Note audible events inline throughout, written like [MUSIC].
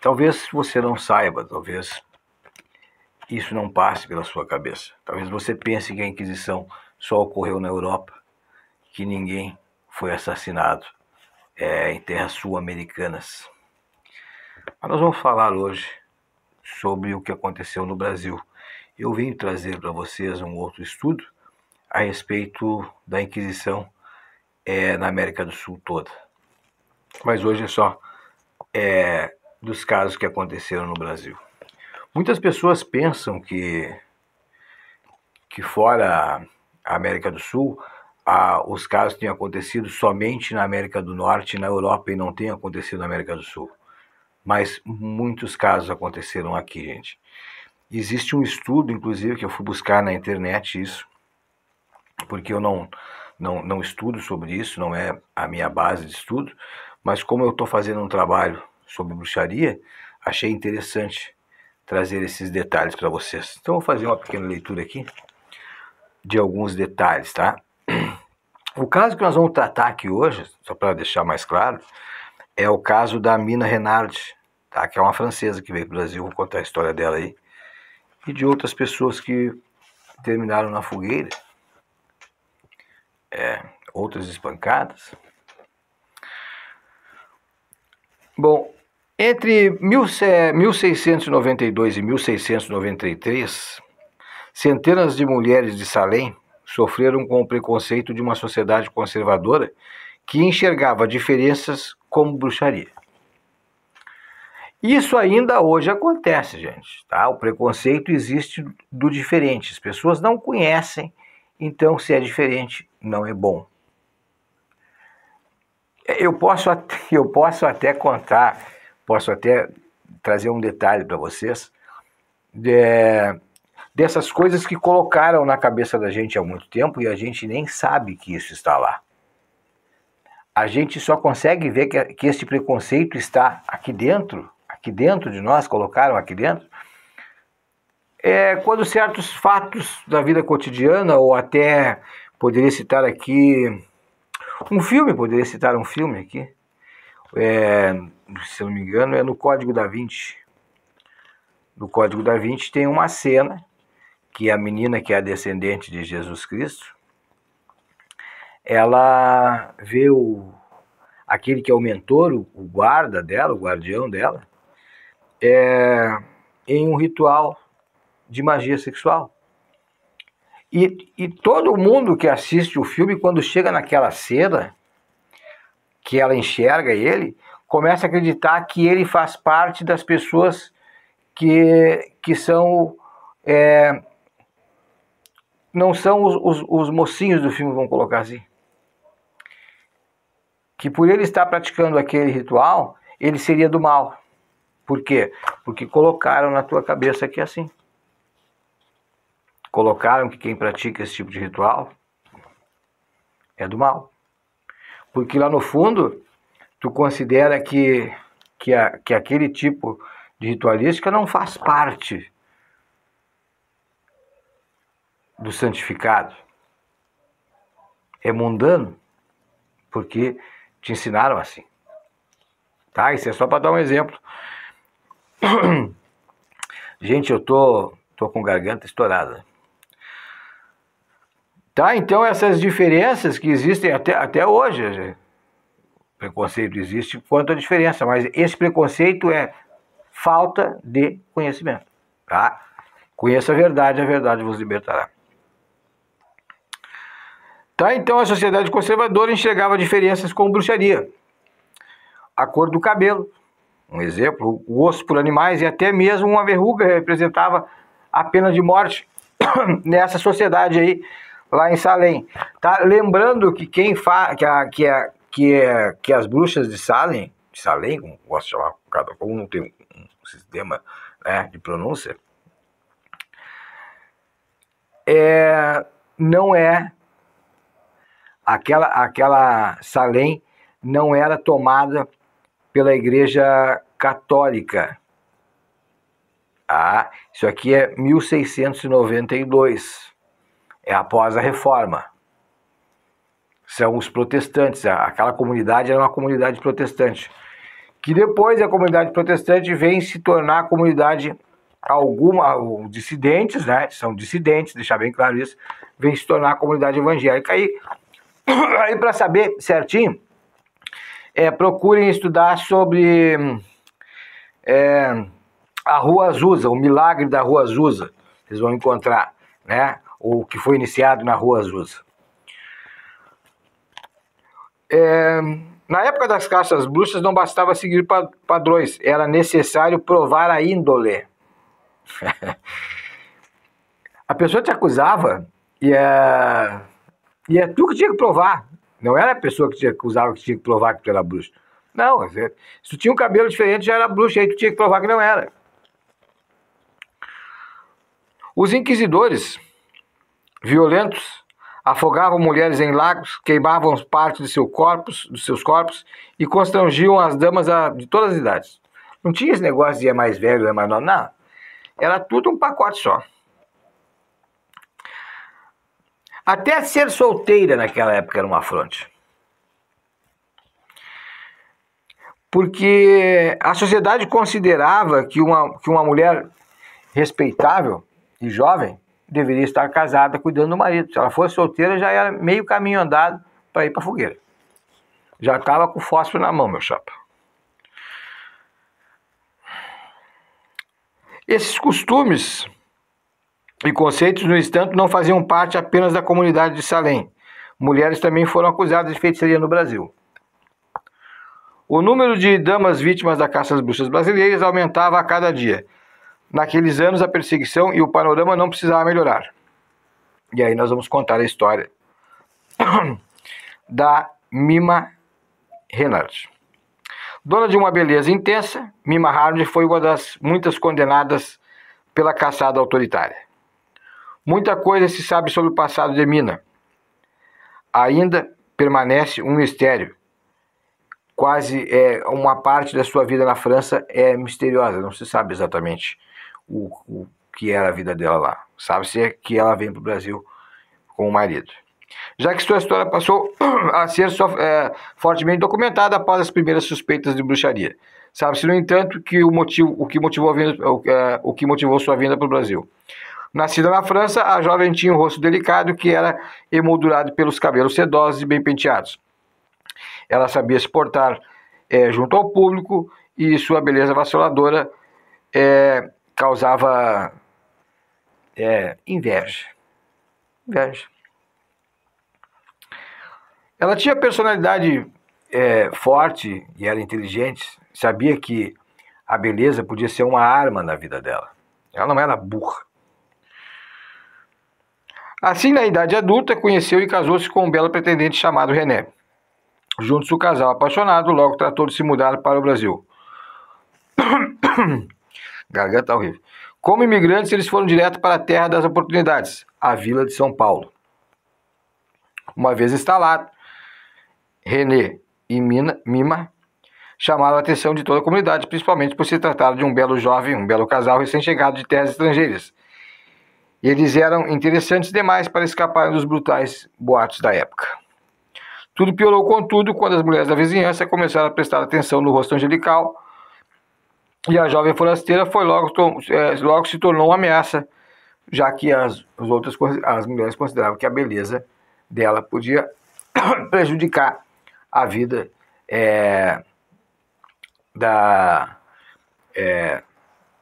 Talvez você não saiba, talvez isso não passe pela sua cabeça. Talvez você pense que a Inquisição só ocorreu na Europa, que ninguém foi assassinado é, em terras sul-americanas. Mas nós vamos falar hoje sobre o que aconteceu no Brasil. Eu vim trazer para vocês um outro estudo a respeito da Inquisição é, na América do Sul toda. Mas hoje é só é, dos casos que aconteceram no Brasil. Muitas pessoas pensam que, que fora a América do Sul, a, os casos tenham acontecido somente na América do Norte, na Europa e não tenham acontecido na América do Sul. Mas muitos casos aconteceram aqui, gente. Existe um estudo, inclusive, que eu fui buscar na internet isso, porque eu não, não, não estudo sobre isso, não é a minha base de estudo, mas como eu estou fazendo um trabalho sobre bruxaria, achei interessante trazer esses detalhes para vocês. Então, vou fazer uma pequena leitura aqui de alguns detalhes, tá? O caso que nós vamos tratar aqui hoje, só para deixar mais claro, é o caso da Mina Renard, tá? que é uma francesa que veio para o Brasil, vou contar a história dela aí, e de outras pessoas que terminaram na fogueira, é, outras espancadas. Bom, entre 1692 e 1693, centenas de mulheres de Salem sofreram com o preconceito de uma sociedade conservadora que enxergava diferenças como bruxaria. Isso ainda hoje acontece, gente. Tá? O preconceito existe do diferente. As pessoas não conhecem, então se é diferente, não é bom. Eu posso até, [LAUGHS] eu posso até contar posso até trazer um detalhe para vocês, é, dessas coisas que colocaram na cabeça da gente há muito tempo e a gente nem sabe que isso está lá. A gente só consegue ver que, que este preconceito está aqui dentro, aqui dentro de nós, colocaram aqui dentro, é quando certos fatos da vida cotidiana, ou até poderia citar aqui um filme, poderia citar um filme aqui, é, se não me engano, é no Código da Vinci. No Código da Vinci tem uma cena que a menina que é descendente de Jesus Cristo, ela vê o, aquele que é o mentor, o, o guarda dela, o guardião dela, é, em um ritual de magia sexual. E, e todo mundo que assiste o filme, quando chega naquela cena, que ela enxerga ele, começa a acreditar que ele faz parte das pessoas que, que são. É, não são os, os, os mocinhos do filme, vamos colocar assim. Que por ele estar praticando aquele ritual, ele seria do mal. Por quê? Porque colocaram na tua cabeça que é assim. Colocaram que quem pratica esse tipo de ritual é do mal porque lá no fundo tu considera que, que, a, que aquele tipo de ritualística não faz parte do santificado. É mundano, porque te ensinaram assim. Tá? Isso é só para dar um exemplo. [CLEARS THROAT] Gente, eu tô, tô com garganta estourada. Tá? Então, essas diferenças que existem até, até hoje, preconceito existe quanto à diferença, mas esse preconceito é falta de conhecimento. Tá? Conheça a verdade, a verdade vos libertará. Tá? Então, a sociedade conservadora enxergava diferenças como bruxaria, a cor do cabelo, um exemplo, o osso por animais e até mesmo uma verruga representava a pena de morte [COUGHS] nessa sociedade aí lá em Salem. Tá? Lembrando que quem fa... que, a, que, a, que, a, é, que as bruxas de Salem, de Salem, como gosto de chamar, cada um não tem um sistema né, de pronúncia, é, não é aquela aquela Salem não era tomada pela Igreja Católica. Ah, isso aqui é 1692 é após a reforma. São os protestantes, aquela comunidade era uma comunidade protestante. Que depois a comunidade protestante vem se tornar a comunidade alguma dissidentes, né? São dissidentes, deixar bem claro isso, vem se tornar a comunidade evangélica. Aí, [COUGHS] aí para saber certinho, é, procurem estudar sobre é, a Rua Azusa, o milagre da Rua Azusa. Vocês vão encontrar, né? o que foi iniciado na Rua Azusa. É, na época das caças bruxas não bastava seguir padrões, era necessário provar a índole. [LAUGHS] a pessoa te acusava e é, e é tu que tinha que provar. Não era a pessoa que te acusava que tinha que provar que tu era bruxa. Não, é, se tu tinha um cabelo diferente já era bruxa, aí tu tinha que provar que não era. Os inquisidores violentos, afogavam mulheres em lagos, queimavam parte de, seu seus corpos e constrangiam as damas a, de todas as idades. Não tinha esse negócio de é mais velho, é mais novo, não. Era tudo um pacote só. Até ser solteira naquela época era uma fronte, Porque a sociedade considerava que uma, que uma mulher respeitável e jovem deveria estar casada cuidando do marido. Se ela fosse solteira, já era meio caminho andado para ir para a fogueira. Já estava com fósforo na mão, meu chapa. Esses costumes e conceitos, no entanto, não faziam parte apenas da comunidade de Salém. Mulheres também foram acusadas de feitiçaria no Brasil. O número de damas vítimas da caça às bruxas brasileiras aumentava a cada dia. Naqueles anos, a perseguição e o panorama não precisava melhorar. E aí nós vamos contar a história [COUGHS] da Mima Renard. Dona de uma beleza intensa, Mima Harney foi uma das muitas condenadas pela caçada autoritária. Muita coisa se sabe sobre o passado de Mina. Ainda permanece um mistério. Quase é, uma parte da sua vida na França é misteriosa, não se sabe exatamente o, o que era a vida dela lá. Sabe-se é que ela vem para o Brasil com o marido. Já que sua história passou [CLEARS THROAT] a ser é, fortemente documentada após as primeiras suspeitas de bruxaria. Sabe-se, no entanto, que o, motivo, o, que vinda, o, é, o que motivou sua vinda para o Brasil. Nascida na França, a jovem tinha um rosto delicado que era emoldurado pelos cabelos sedosos e bem penteados. Ela sabia se portar é, junto ao público e sua beleza vaciladora é, causava é, inveja. Inveja. Ela tinha personalidade é, forte e era inteligente, sabia que a beleza podia ser uma arma na vida dela. Ela não era burra. Assim, na idade adulta, conheceu e casou-se com um belo pretendente chamado René. Juntos, o casal apaixonado logo tratou de se mudar para o Brasil. [COUGHS] Garganta horrível. Como imigrantes, eles foram direto para a terra das oportunidades, a Vila de São Paulo. Uma vez instalado, René e Mina, Mima chamaram a atenção de toda a comunidade, principalmente por se tratar de um belo jovem, um belo casal recém-chegado de terras estrangeiras. Eles eram interessantes demais para escaparem dos brutais boatos da época. Tudo piorou, contudo, quando as mulheres da vizinhança começaram a prestar atenção no rosto angelical e a jovem forasteira foi logo, é, logo se tornou uma ameaça, já que as, as outras as mulheres consideravam que a beleza dela podia [COUGHS] prejudicar a vida é, da, é,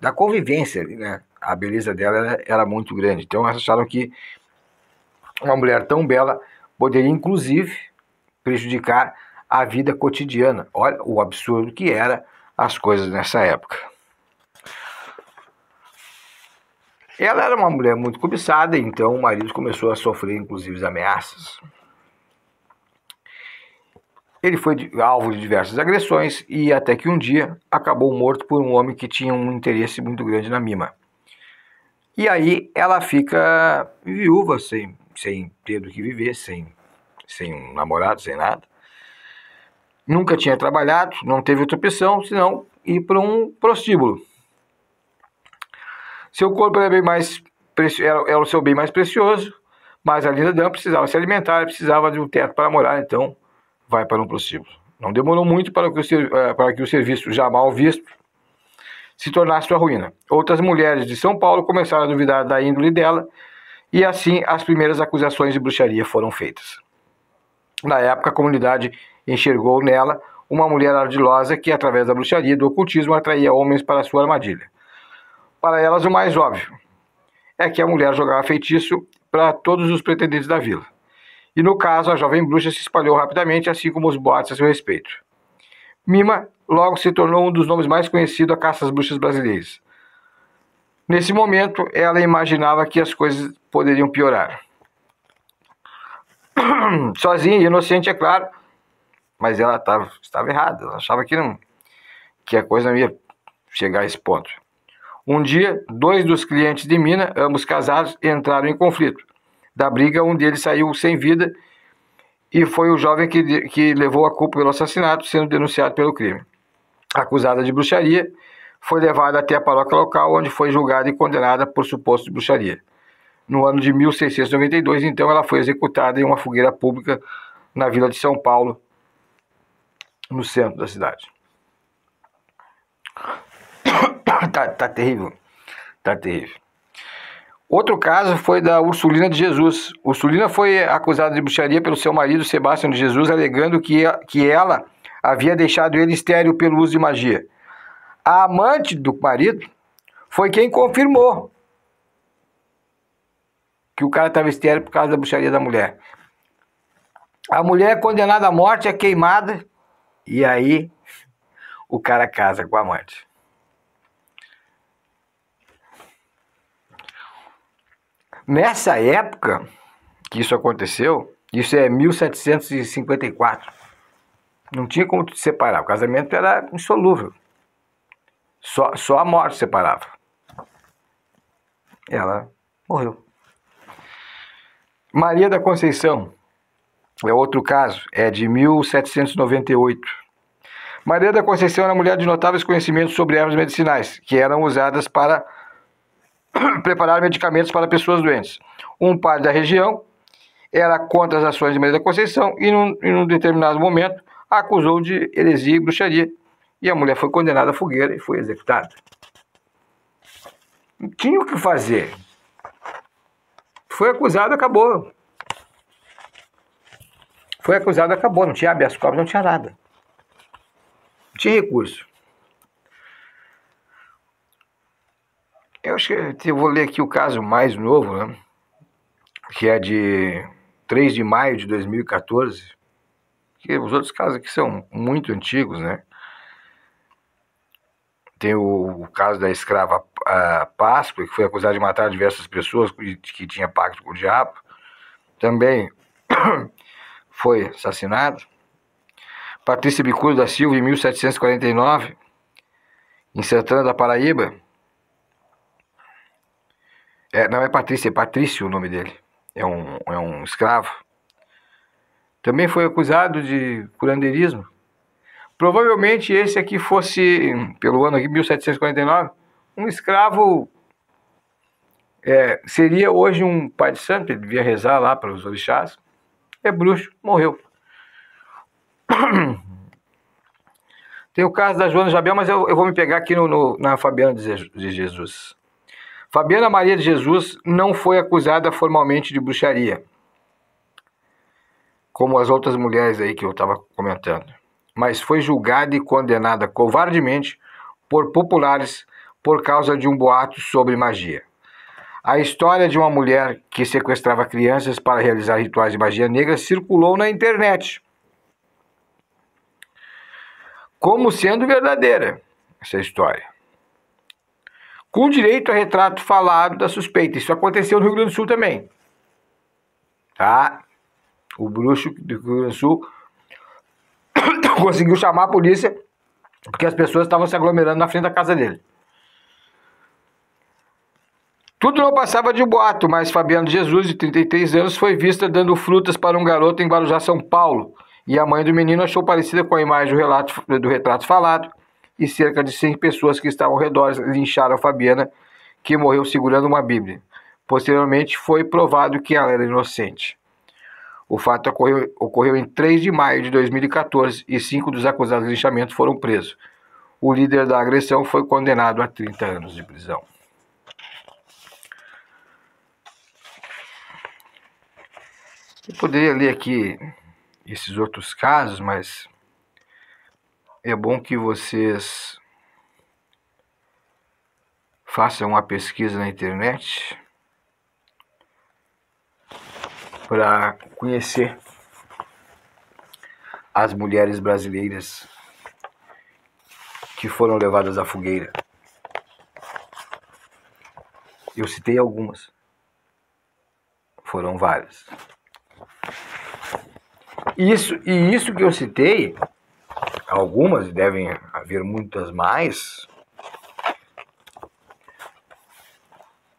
da convivência. Né? A beleza dela era, era muito grande. Então acharam que uma mulher tão bela poderia, inclusive, prejudicar a vida cotidiana. Olha o absurdo que era as coisas nessa época. Ela era uma mulher muito cobiçada, então o marido começou a sofrer, inclusive, ameaças. Ele foi alvo de diversas agressões e, até que um dia, acabou morto por um homem que tinha um interesse muito grande na Mima. E aí ela fica viúva, sem, sem ter do que viver, sem, sem um namorado, sem nada nunca tinha trabalhado, não teve outra opção senão ir para um prostíbulo. Seu corpo era, bem mais, era, o seu bem mais precioso, mas a Linda Dan precisava se alimentar, precisava de um teto para morar, então vai para um prostíbulo. Não demorou muito para que o, eh, para que o serviço já mal visto se tornasse sua ruína. Outras mulheres de São Paulo começaram a duvidar da índole dela e assim as primeiras acusações de bruxaria foram feitas. Na época, a comunidade enxergou nela uma mulher ardilosa que, através da bruxaria e do ocultismo, atraía homens para sua armadilha. Para elas, o mais óbvio é que a mulher jogava feitiço para todos os pretendentes da vila. E no caso, a jovem bruxa se espalhou rapidamente, assim como os boatos a seu respeito. Mima logo se tornou um dos nomes mais conhecidos a caças bruxas brasileiras. Nesse momento, ela imaginava que as coisas poderiam piorar. [COUGHS] sozinha, inocente, é claro. Mas ela tava, estava errada, ela achava que, não, que a coisa não ia chegar a esse ponto. Um dia, dois dos clientes de mina, ambos casados, entraram em conflito. Da briga, um deles saiu sem vida e foi o jovem que, que levou a culpa pelo assassinato, sendo denunciado pelo crime. Acusada de bruxaria, foi levada até a paróquia local, onde foi julgada e condenada por suposto de bruxaria no ano de 1692, então ela foi executada em uma fogueira pública na vila de São Paulo, no centro da cidade. [COUGHS] Tá, tá terrível, tá terrível. Outro caso foi da Ursulina de Jesus. Ursulina foi acusada de bruxaria pelo seu marido Sebastião de Jesus, alegando que, que ela havia deixado ele estéreo pelo uso de magia. A amante do marido foi quem confirmou que o cara estava estéreo é por causa da bruxaria da mulher. A mulher é condenada à morte, é queimada, e aí o cara casa com a amante. Nessa época que isso aconteceu, isso é 1754, não tinha como te separar, o casamento era insolúvel. Só, só a morte separava. Ela morreu. Maria da Conceição é outro caso, é de 1798. Maria da Conceição era mulher de notáveis conhecimentos sobre ervas medicinais, que eram usadas para [COUGHS] preparar medicamentos para pessoas doentes. Um padre da região era contra as ações de Maria da Conceição e, num, em um determinado momento, a acusou de heresia e bruxaria. E a mulher foi condenada à fogueira e foi executada. tinha o que fazer. Foi acusado, acabou. Foi acusado, acabou. Não tinha habeas corpus, não tinha nada. Não tinha recurso. Eu acho que eu vou ler aqui o caso mais novo, né? que é de 3 de maio de 2014, que os outros casos aqui são muito antigos, né? Tem o, o caso da escrava uh, Páscoa, que foi acusada de matar diversas pessoas que, que tinha pacto com o diabo. Também [COUGHS] foi assassinado. Patrícia Bicudo da Silva, em 1749, em Santana da Paraíba. É, não é Patrícia, é Patrício o nome dele. É um, é um escravo. Também foi acusado de curandeirismo Provavelmente esse aqui fosse, pelo ano aqui, 1749, um escravo. É, seria hoje um pai de santo, ele devia rezar lá para os orixás. É bruxo, morreu. [CLEARS THROAT] Tem o caso da Joana Jabel, mas eu, eu vou me pegar aqui no, no, na Fabiana de Jesus. Fabiana Maria de Jesus não foi acusada formalmente de bruxaria, como as outras mulheres aí que eu estava comentando mas foi julgada e condenada covardemente por populares por causa de um boato sobre magia. A história de uma mulher que sequestrava crianças para realizar rituais de magia negra circulou na internet como sendo verdadeira essa história. Com direito a retrato falado da suspeita. Isso aconteceu no Rio Grande do Sul também. Tá? O bruxo do Rio Grande do Sul [COUGHS] conseguiu chamar a polícia porque as pessoas estavam se aglomerando na frente da casa dele. Tudo não passava de boato, mas Fabiano Jesus, de 33 anos, foi vista dando frutas para um garoto em Guarujá, São Paulo. E a mãe do menino achou parecida com a imagem do, relato, do retrato falado. E cerca de 100 pessoas que estavam ao redor lincharam Fabiana, que morreu segurando uma Bíblia. Posteriormente, foi provado que ela era inocente. O fato ocorreu, ocorreu em 3 de maio de 2014 e cinco dos acusados de linchamento foram presos. O líder da agressão foi condenado a 30 anos de prisão. Eu poderia ler aqui esses outros casos, mas é bom que vocês façam uma pesquisa na internet para conhecer as mulheres brasileiras que foram levadas à fogueira. Eu citei algumas. Foram várias. Isso, e isso que eu citei, algumas, devem haver muitas mais,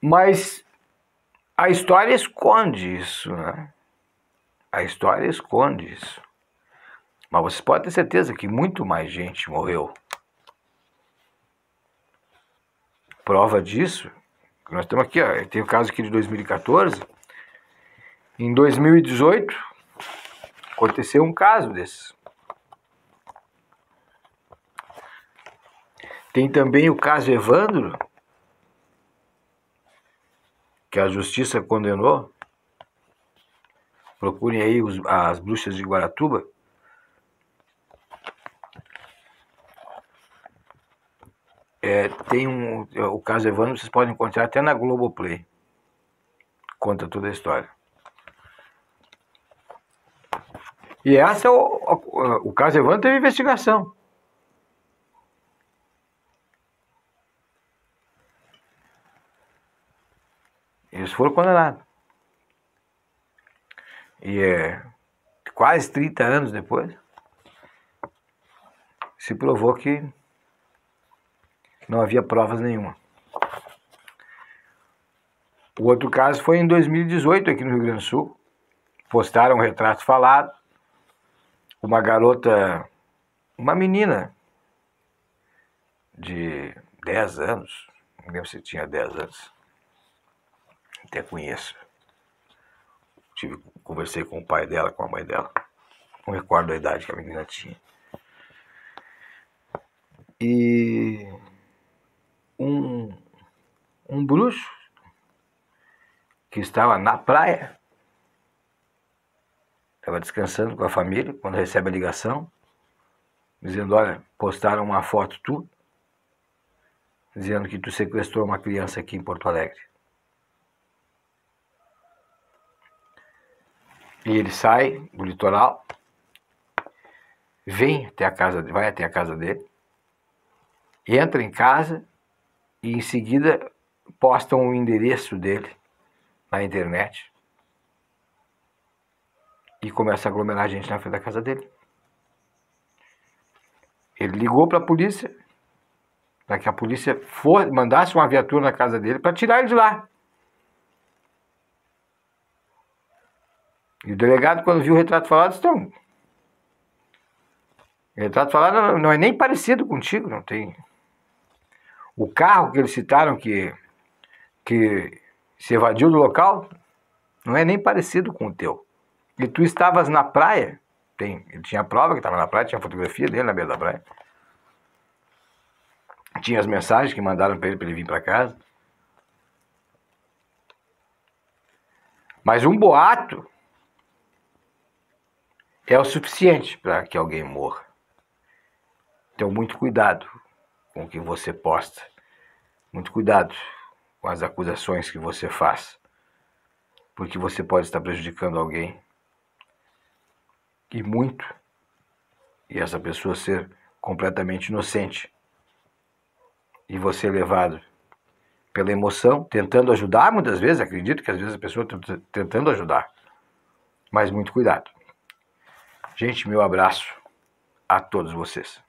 mas a história esconde isso, né? A história esconde isso. Mas você pode ter certeza que muito mais gente morreu. Prova disso, nós estamos aqui, ó, tem o caso aqui de 2014. Em 2018, aconteceu um caso desse. Tem também o caso Evandro, que a justiça condenou. Procurem aí os, as bruxas de Guaratuba. É, tem um, o caso Evandro, vocês podem encontrar até na Globoplay. Conta toda a história. E essa, é o, o, o caso Evandro teve investigação. foram condenados. E é, quase 30 anos depois, se provou que não havia provas nenhuma. O outro caso foi em 2018, aqui no Rio Grande do Sul. Postaram um retrato falado. Uma garota, uma menina de 10 anos, não lembro se tinha 10 anos, até conheço. Tive, conversei com o pai dela, com a mãe dela. Não recordo a idade que a menina tinha. E um, um bruxo que estava na praia, estava descansando com a família, quando recebe a ligação, dizendo, olha, postaram uma foto tu, dizendo que tu sequestrou uma criança aqui em Porto Alegre. E ele sai do litoral, vem até a casa, vai até a casa dele, entra em casa e em seguida posta o endereço dele na internet e começa a aglomerar a gente na frente da casa dele. Ele ligou para a polícia, para que a polícia for, mandasse uma viatura na casa dele para tirar ele de lá. E o delegado, quando viu o retrato falado, disse, então, o retrato falado não é nem parecido contigo, não tem. O carro que eles citaram que, que se evadiu do local não é nem parecido com o teu. E tu estavas na praia, tem, ele tinha prova que estava na praia, tinha fotografia dele na beira da praia. Tinha as mensagens que mandaram para ele para ele vir para casa. Mas um boato é o suficiente para que alguém morra. Então, muito cuidado com o que você posta, muito cuidado com as acusações que você faz, porque você pode estar prejudicando alguém e muito, e essa pessoa ser completamente inocente e você levado pela emoção, tentando ajudar, muitas vezes, acredito que às vezes a pessoa está tentando ajudar, mas muito cuidado. Gente, meu abraço a todos vocês.